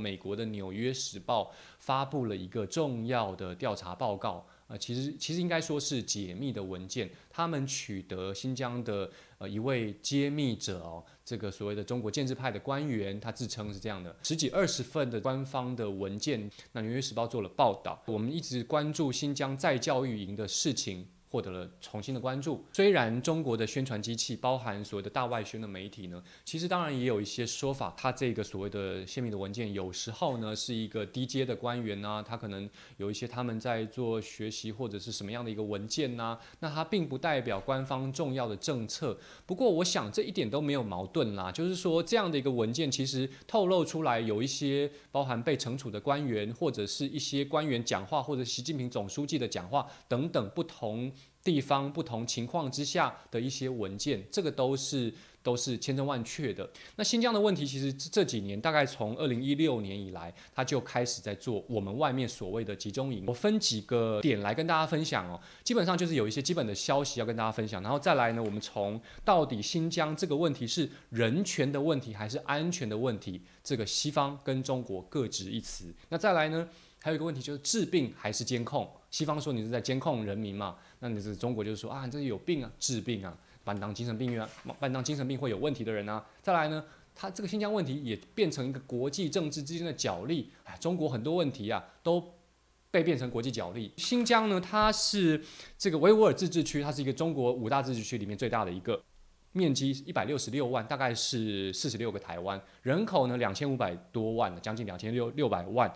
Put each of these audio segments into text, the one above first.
美国的《纽约时报》发布了一个重要的调查报告啊，其实其实应该说是解密的文件。他们取得新疆的呃一位揭秘者哦，这个所谓的中国建制派的官员，他自称是这样的十几二十份的官方的文件。那《纽约时报》做了报道，我们一直关注新疆在教育营的事情。获得了重新的关注。虽然中国的宣传机器包含所谓的大外宣的媒体呢，其实当然也有一些说法，它这个所谓的泄密的文件有时候呢是一个低阶的官员啊，他可能有一些他们在做学习或者是什么样的一个文件呐，那它并不代表官方重要的政策。不过我想这一点都没有矛盾啦，就是说这样的一个文件其实透露出来有一些包含被惩处的官员或者是一些官员讲话或者习近平总书记的讲话等等不同。地方不同情况之下的一些文件，这个都是都是千真万确的。那新疆的问题，其实这几年大概从二零一六年以来，它就开始在做我们外面所谓的集中营。我分几个点来跟大家分享哦，基本上就是有一些基本的消息要跟大家分享，然后再来呢，我们从到底新疆这个问题是人权的问题还是安全的问题，这个西方跟中国各执一词。那再来呢，还有一个问题就是治病还是监控，西方说你是在监控人民嘛？那你是中国，就是说啊，你这是有病啊，治病啊，把你当精神病院啊，把你当精神病会有问题的人啊。再来呢，他这个新疆问题也变成一个国际政治之间的角力。哎，中国很多问题啊，都被变成国际角力。新疆呢，它是这个维吾尔自治区，它是一个中国五大自治区里面最大的一个，面积一百六十六万，大概是四十六个台湾，人口呢两千五百多万，将近两千六六百万。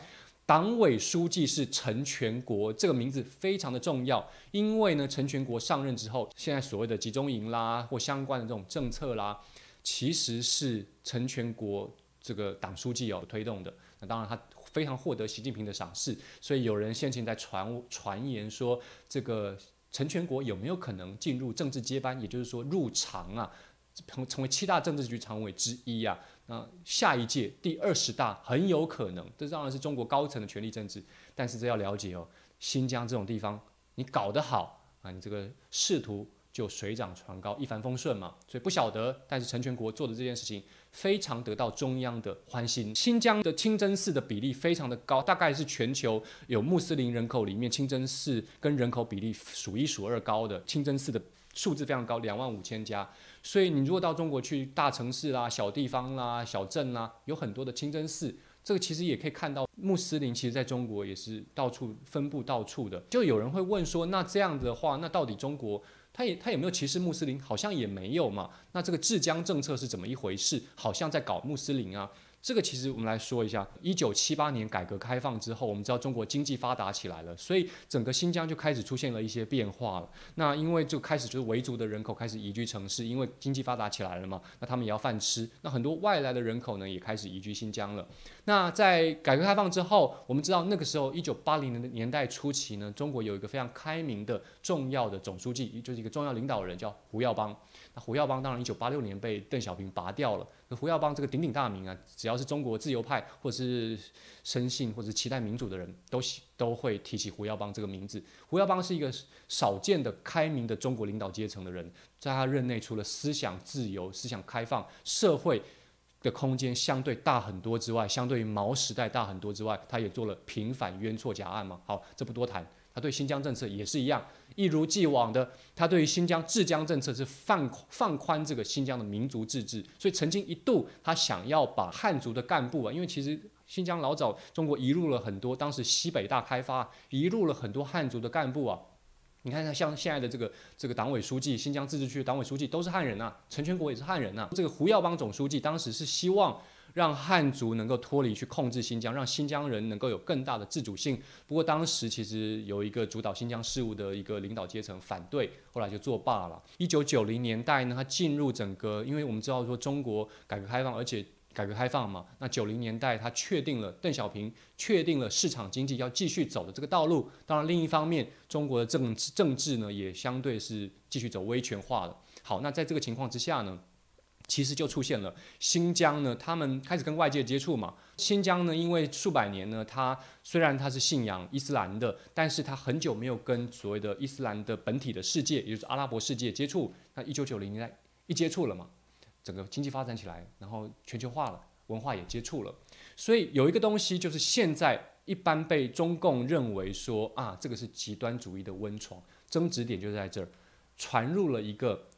党委书记是陈全国，这个名字非常的重要，因为呢，陈全国上任之后，现在所谓的集中营啦或相关的这种政策啦，其实是陈全国这个党书记有推动的。那当然，他非常获得习近平的赏识，所以有人先前在传传言说，这个陈全国有没有可能进入政治接班，也就是说入常啊，成成为七大政治局常委之一呀？那下一届第二十大很有可能，这当然是中国高层的权力政治。但是这要了解哦，新疆这种地方，你搞得好啊，你这个仕途就水涨船高，一帆风顺嘛。所以不晓得，但是陈全国做的这件事情非常得到中央的欢心。新疆的清真寺的比例非常的高，大概是全球有穆斯林人口里面清真寺跟人口比例数一数二高的清真寺的。数字非常高，两万五千家，所以你如果到中国去，大城市啦、小地方啦、小镇啦，有很多的清真寺，这个其实也可以看到穆斯林其实在中国也是到处分布到处的。就有人会问说，那这样的话，那到底中国他也他有没有歧视穆斯林？好像也没有嘛。那这个治疆政策是怎么一回事？好像在搞穆斯林啊。这个其实我们来说一下，一九七八年改革开放之后，我们知道中国经济发达起来了，所以整个新疆就开始出现了一些变化了。那因为就开始就是维族的人口开始移居城市，因为经济发达起来了嘛，那他们也要饭吃。那很多外来的人口呢，也开始移居新疆了。那在改革开放之后，我们知道那个时候一九八零年的年代初期呢，中国有一个非常开明的重要的总书记，也就是一个重要领导人叫胡耀邦。那胡耀邦当然一九八六年被邓小平拔掉了。胡耀邦这个鼎鼎大名啊，只要是中国自由派或者是深信或者期待民主的人，都喜都会提起胡耀邦这个名字。胡耀邦是一个少见的开明的中国领导阶层的人，在他任内，除了思想自由、思想开放、社会。的空间相对大很多之外，相对于毛时代大很多之外，他也做了平反冤错假案嘛。好，这不多谈。他对新疆政策也是一样，一如既往的。他对于新疆治疆政策是放放宽这个新疆的民族自治。所以曾经一度，他想要把汉族的干部啊，因为其实新疆老早中国移入了很多，当时西北大开发移入了很多汉族的干部啊。你看，像现在的这个这个党委书记，新疆自治区党委书记都是汉人啊，陈全国也是汉人啊。这个胡耀邦总书记当时是希望让汉族能够脱离去控制新疆，让新疆人能够有更大的自主性。不过当时其实有一个主导新疆事务的一个领导阶层反对，后来就作罢了。一九九零年代呢，他进入整个，因为我们知道说中国改革开放，而且。改革开放嘛，那九零年代他确定了邓小平确定了市场经济要继续走的这个道路。当然，另一方面，中国的政政治呢也相对是继续走威权化的。好，那在这个情况之下呢，其实就出现了新疆呢，他们开始跟外界接触嘛。新疆呢，因为数百年呢，它虽然它是信仰伊斯兰的，但是它很久没有跟所谓的伊斯兰的本体的世界，也就是阿拉伯世界接触。那一九九零年代一接触了嘛。整个经济发展起来，然后全球化了，文化也接触了，所以有一个东西就是现在一般被中共认为说啊，这个是极端主义的温床，争执点就在这儿，传入了一个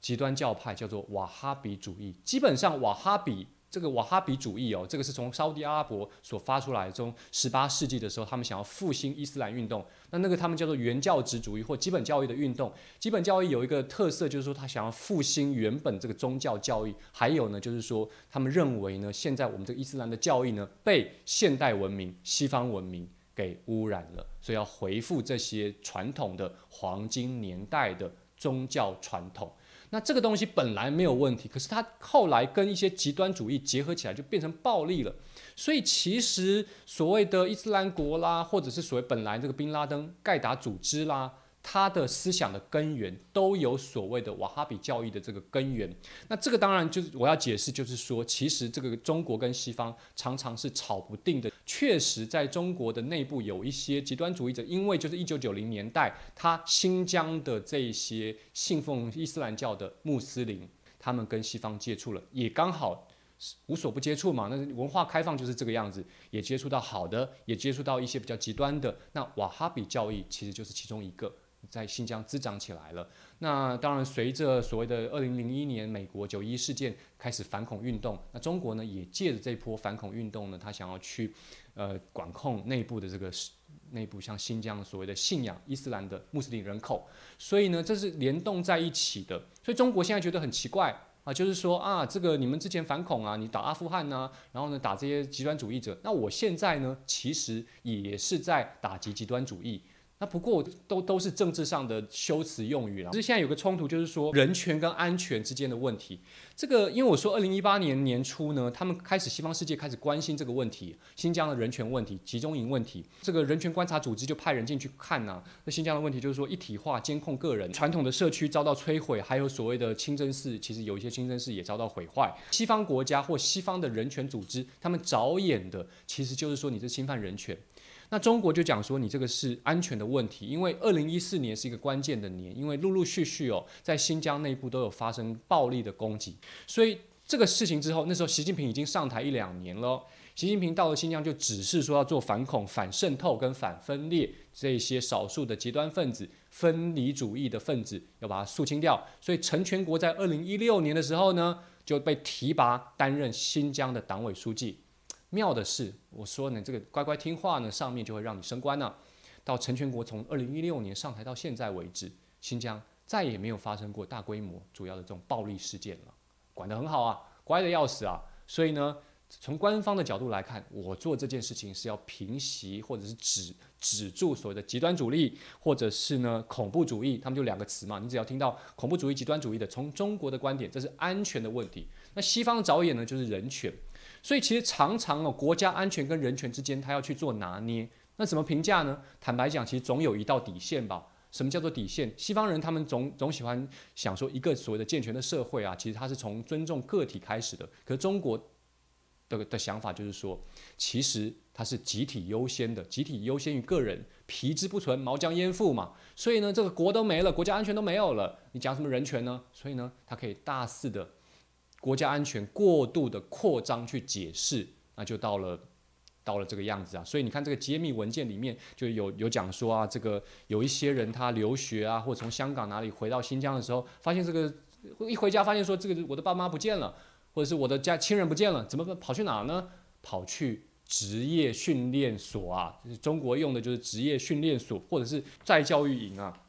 极端教派叫做瓦哈比主义，基本上瓦哈比。这个瓦哈比主义哦，这个是从沙特阿拉伯所发出来，从十八世纪的时候，他们想要复兴伊斯兰运动。那那个他们叫做原教旨主义或基本教育的运动。基本教育有一个特色，就是说他想要复兴原本这个宗教教育。还有呢，就是说他们认为呢，现在我们这个伊斯兰的教义呢，被现代文明、西方文明给污染了，所以要回复这些传统的黄金年代的宗教传统。那这个东西本来没有问题，可是它后来跟一些极端主义结合起来，就变成暴力了。所以其实所谓的伊斯兰国啦，或者是所谓本来这个宾拉登、盖达组织啦。他的思想的根源都有所谓的瓦哈比教义的这个根源，那这个当然就是我要解释，就是说，其实这个中国跟西方常常是吵不定的。确实，在中国的内部有一些极端主义者，因为就是一九九零年代，他新疆的这些信奉伊斯兰教的穆斯林，他们跟西方接触了，也刚好无所不接触嘛。那文化开放就是这个样子，也接触到好的，也接触到一些比较极端的。那瓦哈比教义其实就是其中一个。在新疆滋长起来了。那当然，随着所谓的二零零一年美国九一事件开始反恐运动，那中国呢也借着这波反恐运动呢，他想要去，呃，管控内部的这个内部像新疆所谓的信仰伊斯兰的穆斯林人口。所以呢，这是联动在一起的。所以中国现在觉得很奇怪啊，就是说啊，这个你们之前反恐啊，你打阿富汗呢，然后呢打这些极端主义者，那我现在呢其实也是在打击极端主义。那不过都都是政治上的修辞用语了。其是现在有个冲突，就是说人权跟安全之间的问题。这个，因为我说二零一八年年初呢，他们开始西方世界开始关心这个问题，新疆的人权问题、集中营问题。这个人权观察组织就派人进去看呢。那新疆的问题就是说一体化监控个人，传统的社区遭到摧毁，还有所谓的清真寺，其实有一些清真寺也遭到毁坏。西方国家或西方的人权组织，他们着眼的其实就是说你是侵犯人权。那中国就讲说，你这个是安全的问题，因为二零一四年是一个关键的年，因为陆陆续续哦，在新疆内部都有发生暴力的攻击，所以这个事情之后，那时候习近平已经上台一两年了。习近平到了新疆就只是说要做反恐、反渗透、跟反分裂这些少数的极端分子、分离主义的分子，要把它肃清掉。所以陈全国在二零一六年的时候呢，就被提拔担任新疆的党委书记。妙的是，我说呢，这个乖乖听话呢，上面就会让你升官呢。到陈全国从二零一六年上台到现在为止，新疆再也没有发生过大规模主要的这种暴力事件了，管得很好啊，乖的要死啊。所以呢，从官方的角度来看，我做这件事情是要平息或者是止止住所谓的极端主义，或者是呢恐怖主义，他们就两个词嘛。你只要听到恐怖主义、极端主义的，从中国的观点，这是安全的问题。那西方着眼呢，就是人权。所以其实常常哦，国家安全跟人权之间，他要去做拿捏。那怎么评价呢？坦白讲，其实总有一道底线吧。什么叫做底线？西方人他们总总喜欢想说，一个所谓的健全的社会啊，其实它是从尊重个体开始的。可中国的的想法就是说，其实它是集体优先的，集体优先于个人。皮之不存，毛将焉附嘛？所以呢，这个国都没了，国家安全都没有了，你讲什么人权呢？所以呢，它可以大肆的。国家安全过度的扩张去解释，那就到了，到了这个样子啊！所以你看这个揭秘文件里面就有有讲说啊，这个有一些人他留学啊，或者从香港哪里回到新疆的时候，发现这个一回家发现说这个我的爸妈不见了，或者是我的家亲人不见了，怎么跑去哪呢？跑去职业训练所啊，中国用的就是职业训练所，或者是再教育营啊，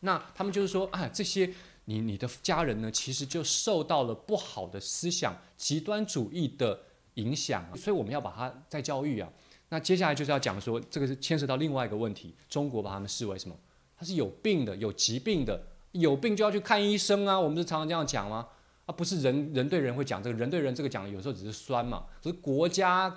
那他们就是说，哎，这些。你你的家人呢？其实就受到了不好的思想、极端主义的影响啊，所以我们要把他再教育啊。那接下来就是要讲说，这个是牵涉到另外一个问题：中国把他们视为什么？他是有病的、有疾病的，有病就要去看医生啊。我们是常常这样讲吗？啊，不是，人人对人会讲这个人对人这个讲，有时候只是酸嘛。所以国家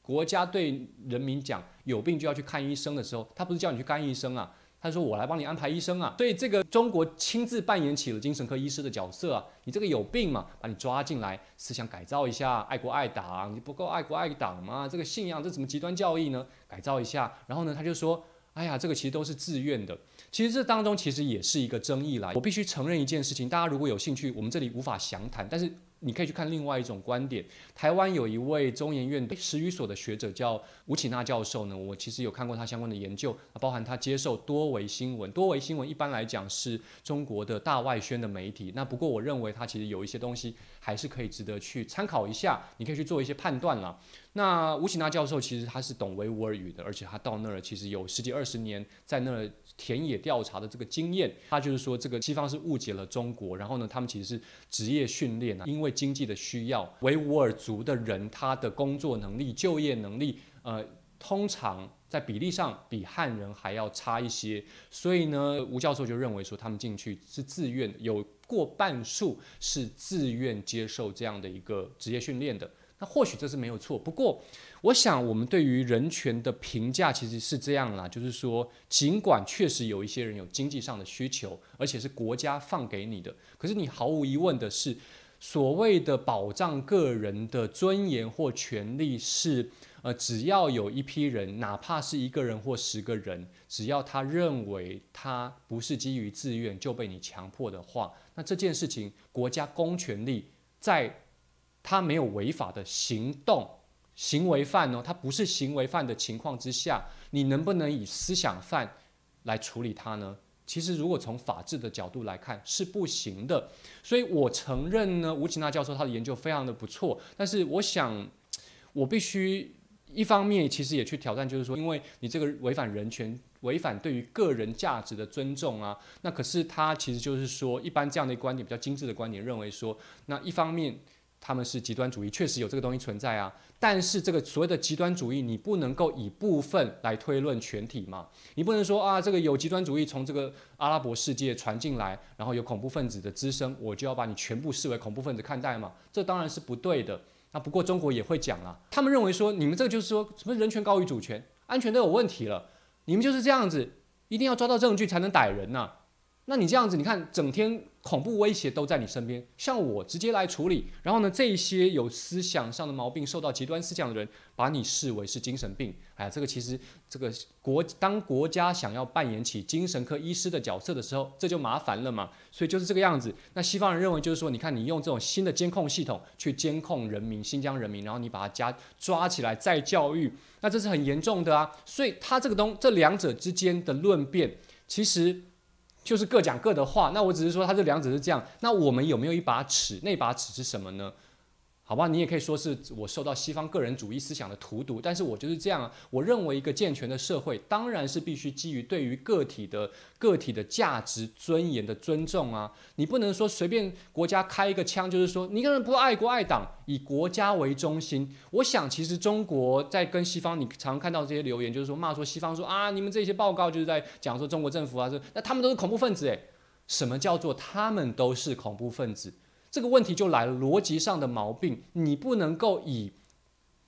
国家对人民讲有病就要去看医生的时候，他不是叫你去干医生啊。他说：“我来帮你安排医生啊，所以这个中国亲自扮演起了精神科医师的角色啊，你这个有病嘛？把你抓进来，思想改造一下，爱国爱党，你不够爱国爱党吗？这个信仰，这怎么极端教义呢？改造一下。然后呢，他就说：哎呀，这个其实都是自愿的。其实这当中其实也是一个争议来。我必须承认一件事情，大家如果有兴趣，我们这里无法详谈，但是。”你可以去看另外一种观点。台湾有一位中研院十余所的学者叫吴启娜教授呢，我其实有看过他相关的研究，包含他接受多维新闻。多维新闻一般来讲是中国的大外宣的媒体。那不过我认为他其实有一些东西还是可以值得去参考一下，你可以去做一些判断了。那吴启娜教授其实他是懂维吾尔语的，而且他到那儿其实有十几二十年在那儿田野调查的这个经验。他就是说这个西方是误解了中国，然后呢，他们其实是职业训练呢，因为经济的需要，维吾尔族的人他的工作能力、就业能力，呃，通常在比例上比汉人还要差一些。所以呢，吴教授就认为说，他们进去是自愿有过半数是自愿接受这样的一个职业训练的。那或许这是没有错。不过，我想我们对于人权的评价其实是这样啦，就是说，尽管确实有一些人有经济上的需求，而且是国家放给你的，可是你毫无疑问的是。所谓的保障个人的尊严或权利，是呃，只要有一批人，哪怕是一个人或十个人，只要他认为他不是基于自愿就被你强迫的话，那这件事情，国家公权力在他没有违法的行动行为犯哦，他不是行为犯的情况之下，你能不能以思想犯来处理他呢？其实，如果从法治的角度来看，是不行的。所以我承认呢，吴奇娜教授他的研究非常的不错。但是，我想，我必须一方面其实也去挑战，就是说，因为你这个违反人权、违反对于个人价值的尊重啊。那可是他其实就是说，一般这样的观点比较精致的观点，认为说，那一方面。他们是极端主义，确实有这个东西存在啊。但是这个所谓的极端主义，你不能够以部分来推论全体嘛？你不能说啊，这个有极端主义从这个阿拉伯世界传进来，然后有恐怖分子的滋生，我就要把你全部视为恐怖分子看待嘛？这当然是不对的。那不过中国也会讲啊，他们认为说你们这个就是说什么人权高于主权，安全都有问题了，你们就是这样子，一定要抓到证据才能逮人呐。那你这样子，你看，整天恐怖威胁都在你身边，像我直接来处理，然后呢，这些有思想上的毛病、受到极端思想的人，把你视为是精神病。哎呀，这个其实，这个国当国家想要扮演起精神科医师的角色的时候，这就麻烦了嘛。所以就是这个样子。那西方人认为就是说，你看你用这种新的监控系统去监控人民，新疆人民，然后你把他家抓起来再教育，那这是很严重的啊。所以他这个东这两者之间的论辩，其实。就是各讲各的话，那我只是说他这两者是这样，那我们有没有一把尺？那把尺是什么呢？好吧，你也可以说是我受到西方个人主义思想的荼毒，但是我就是这样啊。我认为一个健全的社会，当然是必须基于对于个体的个体的价值尊严的尊重啊。你不能说随便国家开一个枪，就是说你一个人不爱国爱党，以国家为中心。我想，其实中国在跟西方，你常看到这些留言，就是说骂说西方说啊，你们这些报告就是在讲说中国政府啊，说那他们都是恐怖分子诶，什么叫做他们都是恐怖分子？这个问题就来了，逻辑上的毛病，你不能够以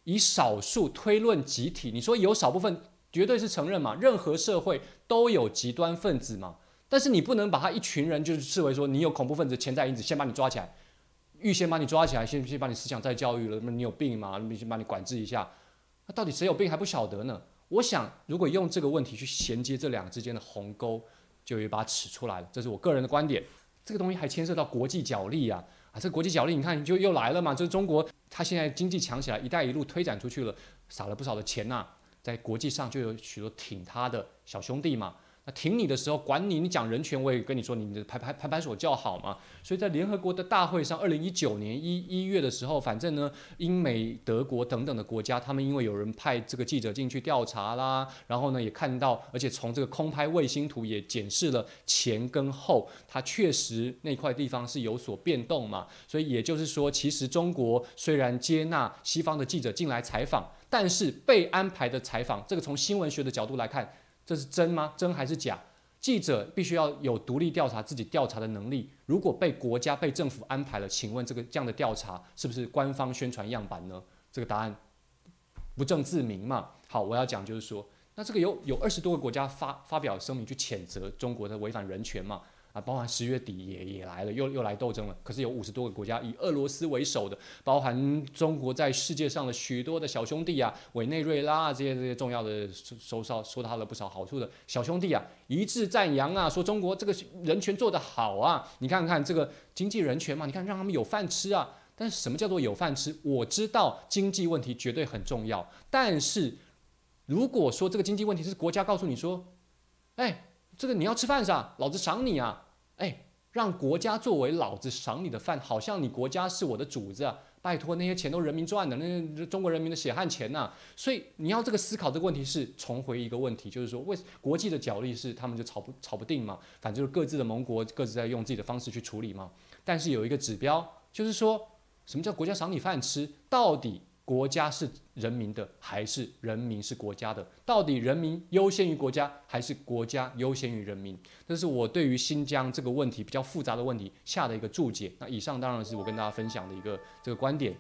以少数推论集体。你说有少部分绝对是承认嘛？任何社会都有极端分子嘛？但是你不能把他一群人就是视为说你有恐怖分子、潜在因子，先把你抓起来，预先把你抓起来，先先把你思想再教育了，那你有病吗？你先把你管制一下，那到底谁有病还不晓得呢？我想如果用这个问题去衔接这两个之间的鸿沟，就有把尺出来了。这是我个人的观点。这个东西还牵涉到国际角力啊。这国际角力，你看就又来了嘛？就是中国，它现在经济强起来，一带一路推展出去了，撒了不少的钱呐，在国际上就有许多挺它的小兄弟嘛。停你的时候管你，你讲人权，我也跟你说，你的拍拍拍拍手叫好嘛。所以在联合国的大会上，二零一九年一一月的时候，反正呢，英美德国等等的国家，他们因为有人派这个记者进去调查啦，然后呢也看到，而且从这个空拍卫星图也检视了前跟后，它确实那块地方是有所变动嘛。所以也就是说，其实中国虽然接纳西方的记者进来采访，但是被安排的采访，这个从新闻学的角度来看。这是真吗？真还是假？记者必须要有独立调查自己调查的能力。如果被国家、被政府安排了，请问这个这样的调查是不是官方宣传样板呢？这个答案不证自明嘛？好，我要讲就是说，那这个有有二十多个国家发发表声明去谴责中国的违反人权嘛？包含十月底也也来了，又又来斗争了。可是有五十多个国家以俄罗斯为首的，包含中国在世界上的许多的小兄弟啊，委内瑞拉啊这些这些重要的收收收到了不少好处的小兄弟啊，一致赞扬啊，说中国这个人权做得好啊。你看看这个经济人权嘛，你看让他们有饭吃啊。但是什么叫做有饭吃？我知道经济问题绝对很重要，但是如果说这个经济问题是国家告诉你说，哎，这个你要吃饭是吧？老子赏你啊。让国家作为老子赏你的饭，好像你国家是我的主子，拜托那些钱都人民赚的，那些中国人民的血汗钱呐，所以你要这个思考这个问题是重回一个问题，就是说为国际的角力是他们就吵不吵不定嘛，反正就是各自的盟国各自在用自己的方式去处理嘛，但是有一个指标就是说什么叫国家赏你饭吃，到底。国家是人民的，还是人民是国家的？到底人民优先于国家，还是国家优先于人民？这是我对于新疆这个问题比较复杂的问题下的一个注解。那以上当然是我跟大家分享的一个这个观点。